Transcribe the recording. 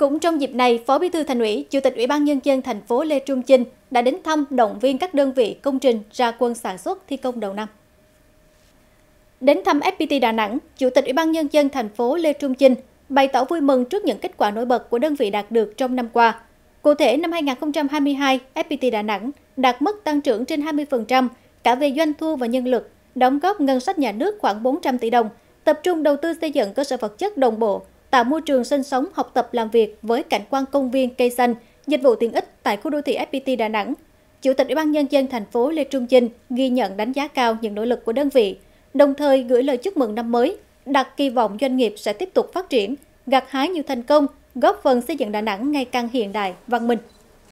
Cũng trong dịp này, Phó Bí thư Thành ủy, Chủ tịch Ủy ban nhân dân thành phố Lê Trung Chinh đã đến thăm động viên các đơn vị công trình ra quân sản xuất thi công đầu năm. Đến thăm FPT Đà Nẵng, Chủ tịch Ủy ban nhân dân thành phố Lê Trung Chinh bày tỏ vui mừng trước những kết quả nổi bật của đơn vị đạt được trong năm qua. Cụ thể, năm 2022, FPT Đà Nẵng đạt mức tăng trưởng trên 20% cả về doanh thu và nhân lực, đóng góp ngân sách nhà nước khoảng 400 tỷ đồng, tập trung đầu tư xây dựng cơ sở vật chất đồng bộ, tạo môi trường sinh sống, học tập, làm việc với cảnh quan công viên, cây xanh, dịch vụ tiện ích tại khu đô thị FPT Đà Nẵng. Chủ tịch Ủy ban nhân dân thành phố Lê Trung Chinh ghi nhận đánh giá cao những nỗ lực của đơn vị, đồng thời gửi lời chúc mừng năm mới, đặt kỳ vọng doanh nghiệp sẽ tiếp tục phát triển, gặt hái nhiều thành công, góp phần xây dựng Đà Nẵng ngày càng hiện đại, văn minh.